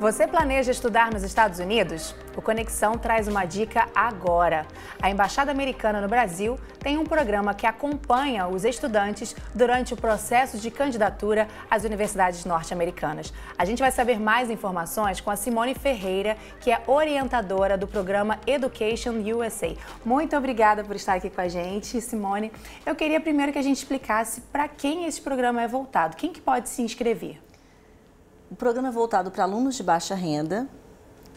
Você planeja estudar nos Estados Unidos? O Conexão traz uma dica agora. A Embaixada Americana no Brasil tem um programa que acompanha os estudantes durante o processo de candidatura às universidades norte-americanas. A gente vai saber mais informações com a Simone Ferreira, que é orientadora do programa Education USA. Muito obrigada por estar aqui com a gente, Simone. Eu queria primeiro que a gente explicasse para quem esse programa é voltado, quem que pode se inscrever. O programa é voltado para alunos de baixa renda,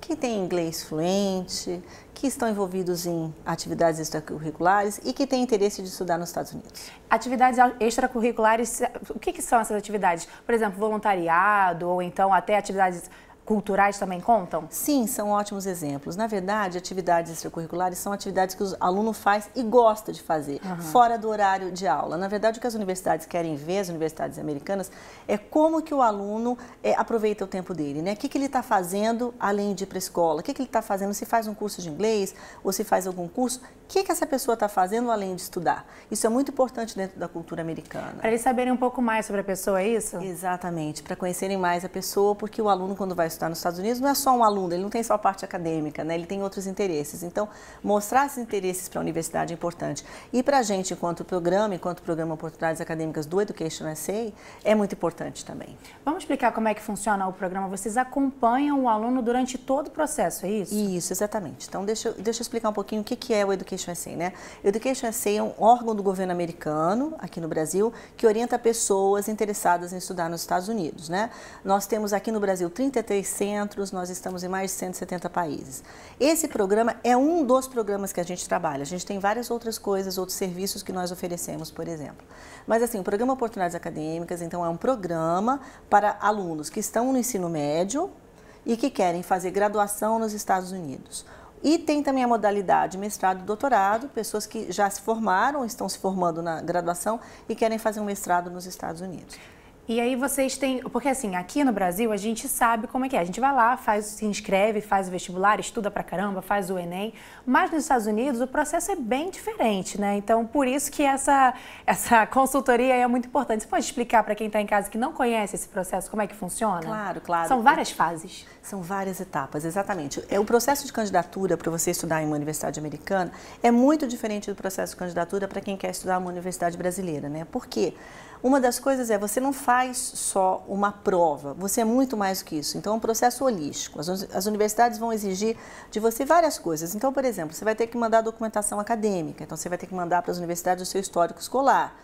que têm inglês fluente, que estão envolvidos em atividades extracurriculares e que têm interesse de estudar nos Estados Unidos. Atividades extracurriculares, o que, que são essas atividades? Por exemplo, voluntariado ou então até atividades culturais também contam? Sim, são ótimos exemplos. Na verdade, atividades extracurriculares são atividades que o aluno faz e gosta de fazer, uhum. fora do horário de aula. Na verdade, o que as universidades querem ver, as universidades americanas, é como que o aluno é, aproveita o tempo dele, né? O que, que ele está fazendo além de ir para a escola? O que, que ele está fazendo? Se faz um curso de inglês ou se faz algum curso? O que, que essa pessoa está fazendo além de estudar? Isso é muito importante dentro da cultura americana. Para eles saberem um pouco mais sobre a pessoa, é isso? Exatamente, para conhecerem mais a pessoa, porque o aluno, quando vai estudar, está nos Estados Unidos não é só um aluno, ele não tem só a parte acadêmica, né? ele tem outros interesses. Então, mostrar esses interesses para a universidade é importante. E para a gente, enquanto programa, enquanto programa Oportunidades Acadêmicas do Education SA, é muito importante também. Vamos explicar como é que funciona o programa. Vocês acompanham o aluno durante todo o processo, é isso? Isso, exatamente. Então, deixa, deixa eu explicar um pouquinho o que, que é o Education SA. Né? O Education SA é um órgão do governo americano, aqui no Brasil, que orienta pessoas interessadas em estudar nos Estados Unidos. Né? Nós temos aqui no Brasil 33 centros, nós estamos em mais de 170 países. Esse programa é um dos programas que a gente trabalha. A gente tem várias outras coisas, outros serviços que nós oferecemos, por exemplo. Mas assim, o programa Oportunidades Acadêmicas, então, é um programa para alunos que estão no ensino médio e que querem fazer graduação nos Estados Unidos. E tem também a modalidade mestrado e doutorado, pessoas que já se formaram, estão se formando na graduação e querem fazer um mestrado nos Estados Unidos. E aí vocês têm. Porque assim, aqui no Brasil a gente sabe como é que é. A gente vai lá, faz, se inscreve, faz o vestibular, estuda pra caramba, faz o Enem. Mas nos Estados Unidos o processo é bem diferente, né? Então, por isso que essa, essa consultoria é muito importante. Você pode explicar para quem está em casa que não conhece esse processo como é que funciona? Claro, claro. São várias fases. São várias etapas, exatamente. É o processo de candidatura para você estudar em uma universidade americana é muito diferente do processo de candidatura para quem quer estudar em uma universidade brasileira, né? Por quê? Uma das coisas é você não faz faz só uma prova, você é muito mais do que isso. Então, é um processo holístico. As, as universidades vão exigir de você várias coisas. Então, por exemplo, você vai ter que mandar documentação acadêmica, então, você vai ter que mandar para as universidades o seu histórico escolar.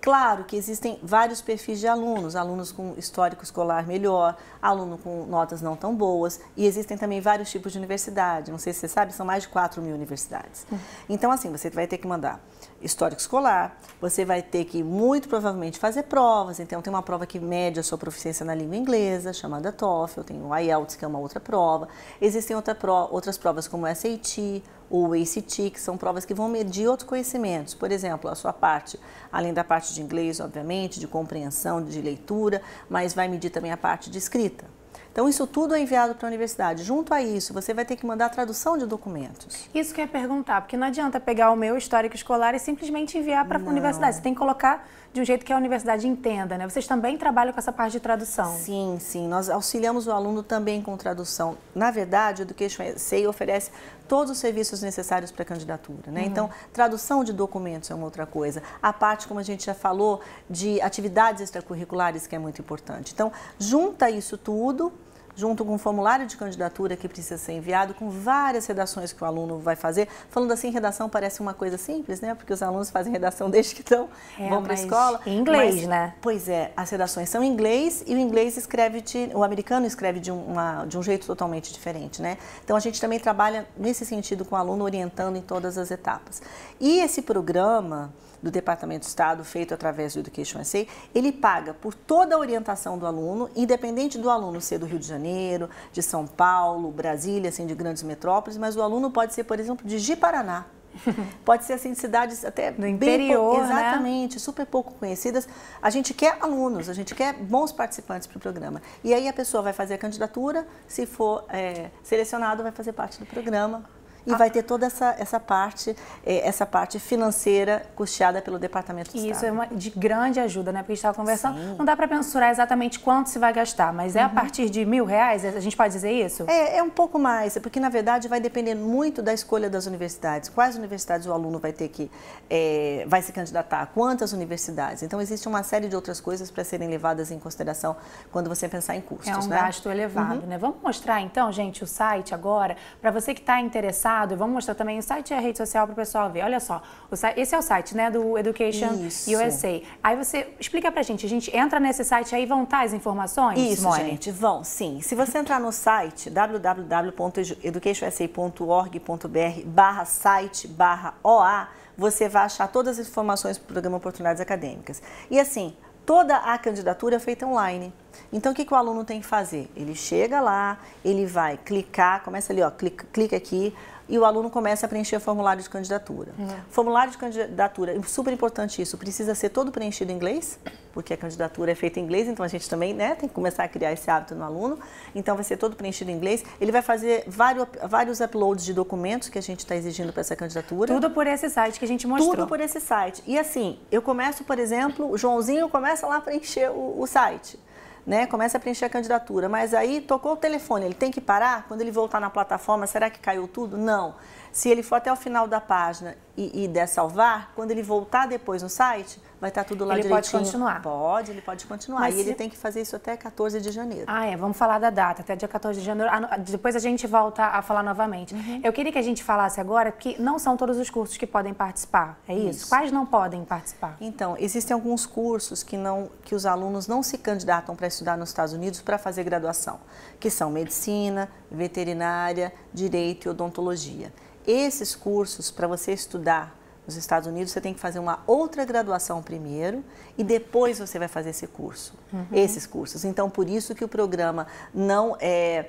Claro que existem vários perfis de alunos, alunos com histórico escolar melhor, aluno com notas não tão boas, e existem também vários tipos de universidade. Não sei se você sabe, são mais de 4 mil universidades. Hum. Então, assim, você vai ter que mandar histórico escolar, você vai ter que, muito provavelmente, fazer provas. Então, tem uma prova que mede a sua proficiência na língua inglesa, chamada TOEFL, tem o IELTS, que é uma outra prova. Existem outra pro, outras provas como o SAT, o ACT, que são provas que vão medir outros conhecimentos, por exemplo, a sua parte, além da parte de inglês, obviamente, de compreensão, de leitura, mas vai medir também a parte de escrita. Então, isso tudo é enviado para a universidade. Junto a isso, você vai ter que mandar a tradução de documentos. Isso que eu ia perguntar, porque não adianta pegar o meu histórico escolar e simplesmente enviar para a universidade. Você tem que colocar de um jeito que a universidade entenda, né? Vocês também trabalham com essa parte de tradução. Sim, sim. Nós auxiliamos o aluno também com tradução. Na verdade, o Education SEI oferece todos os serviços necessários para a candidatura. Né? Uhum. Então, tradução de documentos é uma outra coisa. A parte, como a gente já falou, de atividades extracurriculares, que é muito importante. Então, junta isso tudo junto com um formulário de candidatura que precisa ser enviado, com várias redações que o aluno vai fazer. Falando assim, redação parece uma coisa simples, né? Porque os alunos fazem redação desde que estão, é, vão para a escola. Em inglês, mas, né? Pois é, as redações são em inglês e o inglês escreve, de, o americano escreve de, uma, de um jeito totalmente diferente, né? Então a gente também trabalha nesse sentido com o aluno, orientando em todas as etapas. E esse programa, do Departamento de Estado, feito através do Education SA, ele paga por toda a orientação do aluno, independente do aluno ser do Rio de Janeiro, de São Paulo, Brasília, assim, de grandes metrópoles, mas o aluno pode ser, por exemplo, de ji Pode ser assim de cidades até do interior, pouco, né? exatamente, né? super pouco conhecidas. A gente quer alunos, a gente quer bons participantes para o programa. E aí a pessoa vai fazer a candidatura, se for é, selecionado, vai fazer parte do programa e ah. vai ter toda essa, essa parte é, essa parte financeira custeada pelo Departamento de Isso Estado. Isso é uma, de grande ajuda, né? Porque a gente estava conversando, Sim. não dá para mensurar exatamente quanto se vai gastar, mas é uhum. a partir de mil reais, é, a gente pode dizer isso? É, é um pouco mais, porque na verdade vai depender muito da escolha das universidades. Quais universidades o aluno vai ter que, é, vai se candidatar, quantas universidades. Então existe uma série de outras coisas para serem levadas em consideração quando você pensar em custos. É um né? gasto elevado, uhum. né? Vamos mostrar então, gente, o site agora, para você que está interessado lado. Vamos mostrar também o site e é a rede social para o pessoal ver. Olha só, esse é o site né, do Education Isso. USA. Aí você explica para a gente, a gente entra nesse site aí, vão estar tá as informações, Isso, gente, vão sim. Se você entrar no site www.educationusa.org.br barra site barra OA, você vai achar todas as informações para o programa Oportunidades Acadêmicas. E assim, toda a candidatura é feita online. Então, o que, que o aluno tem que fazer? Ele chega lá, ele vai clicar, começa ali, ó, clica, clica aqui, e o aluno começa a preencher o formulário de candidatura. Uhum. Formulário de candidatura, é super importante isso, precisa ser todo preenchido em inglês, porque a candidatura é feita em inglês, então a gente também né, tem que começar a criar esse hábito no aluno. Então vai ser todo preenchido em inglês. Ele vai fazer vários, vários uploads de documentos que a gente está exigindo para essa candidatura. Tudo por esse site que a gente mostrou. Tudo por esse site. E assim, eu começo, por exemplo, o Joãozinho começa lá a preencher o, o site né? Começa a preencher a candidatura, mas aí tocou o telefone, ele tem que parar? Quando ele voltar na plataforma, será que caiu tudo? Não. Se ele for até o final da página e, e der salvar, quando ele voltar depois no site, vai estar tá tudo lá ele direitinho. Ele pode continuar? Pode, ele pode continuar. Mas e se... ele tem que fazer isso até 14 de janeiro. Ah, é, vamos falar da data, até dia 14 de janeiro. Ah, depois a gente volta a falar novamente. Uhum. Eu queria que a gente falasse agora que não são todos os cursos que podem participar, é isso? isso? Quais não podem participar? Então, existem alguns cursos que, não, que os alunos não se candidatam para estudar nos Estados Unidos para fazer graduação, que são medicina, veterinária, direito e odontologia. Esses cursos, para você estudar nos Estados Unidos você tem que fazer uma outra graduação primeiro e depois você vai fazer esse curso, uhum. esses cursos. Então por isso que o programa não é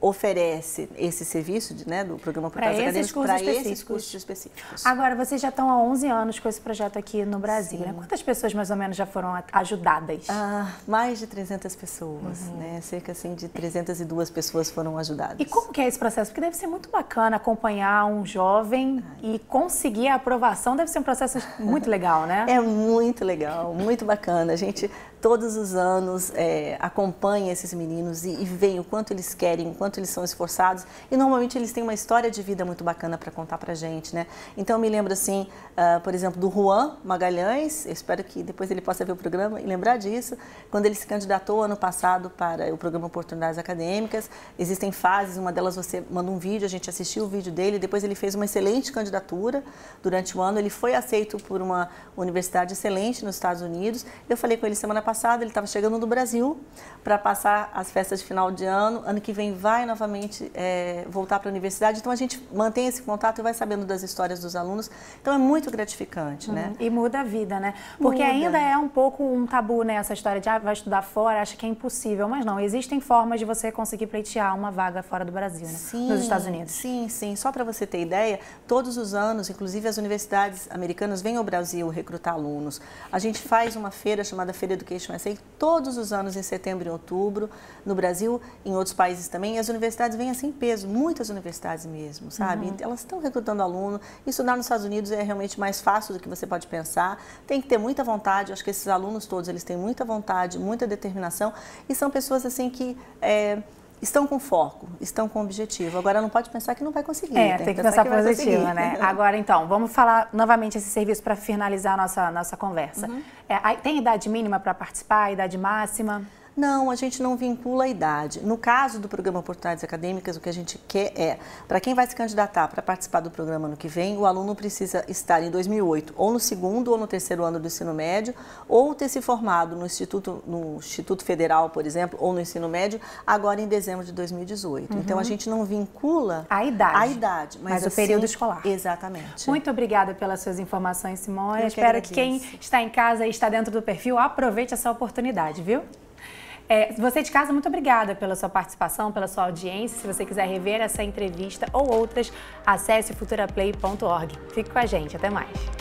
oferece esse serviço de, né, do programa acadêmicos para esses cursos específicos. Agora, vocês já estão há 11 anos com esse projeto aqui no Brasil, né? Quantas pessoas mais ou menos já foram ajudadas? Ah, mais de 300 pessoas, uhum. né? Cerca assim, de 302 pessoas foram ajudadas. E como que é esse processo? Porque deve ser muito bacana acompanhar um jovem ah. e conseguir a aprovação, deve ser um processo muito legal, né? É muito legal, muito bacana. A gente todos os anos é, acompanha esses meninos e, e vê o quanto eles querem, o quanto eles são esforçados. E normalmente eles têm uma história de vida muito bacana para contar para gente, né? Então eu me lembro assim, uh, por exemplo, do Juan Magalhães, eu espero que depois ele possa ver o programa e lembrar disso, quando ele se candidatou ano passado para o programa Oportunidades Acadêmicas. Existem fases, uma delas você manda um vídeo, a gente assistiu o vídeo dele, depois ele fez uma excelente candidatura durante o ano, ele foi aceito por uma universidade excelente nos Estados Unidos. Eu falei com ele semana passada passado ele estava chegando no Brasil para passar as festas de final de ano. Ano que vem vai novamente é, voltar para a universidade. Então a gente mantém esse contato e vai sabendo das histórias dos alunos. Então é muito gratificante, né? Uhum. E muda a vida, né? Porque muda. ainda é um pouco um tabu, né? Essa história de ah, vai estudar fora, acha que é impossível. Mas não, existem formas de você conseguir pleitear uma vaga fora do Brasil, né? Sim, nos Estados Unidos. Sim, sim. Só para você ter ideia, todos os anos, inclusive as universidades americanas vêm ao Brasil recrutar alunos. A gente faz uma feira chamada Feira Educação Christmas Day todos os anos em setembro e outubro, no Brasil, em outros países também, e as universidades vêm assim em peso, muitas universidades mesmo, sabe? Uhum. Elas estão recrutando aluno, estudar nos Estados Unidos é realmente mais fácil do que você pode pensar, tem que ter muita vontade, acho que esses alunos todos, eles têm muita vontade, muita determinação, e são pessoas assim que... É, estão com foco, estão com objetivo. Agora não pode pensar que não vai conseguir. É, tem, que, que pensar, pensar positivo, né? Agora então, vamos falar novamente esse serviço para finalizar a nossa, nossa conversa. Uhum. É, tem idade mínima para participar, idade máxima? Não, a gente não vincula a idade. No caso do programa Oportunidades Acadêmicas, o que a gente quer é, para quem vai se candidatar para participar do programa no que vem, o aluno precisa estar em 2008, ou no segundo ou no terceiro ano do ensino médio, ou ter se formado no Instituto, no Instituto Federal, por exemplo, ou no ensino médio, agora em dezembro de 2018. Uhum. Então, a gente não vincula a idade, a idade mas, mas assim, o período escolar. Exatamente. Muito obrigada pelas suas informações, Simone. Eu Espero que, que quem está em casa e está dentro do perfil aproveite essa oportunidade, viu? É, você de casa, muito obrigada pela sua participação, pela sua audiência. Se você quiser rever essa entrevista ou outras, acesse futuraplay.org. Fique com a gente. Até mais.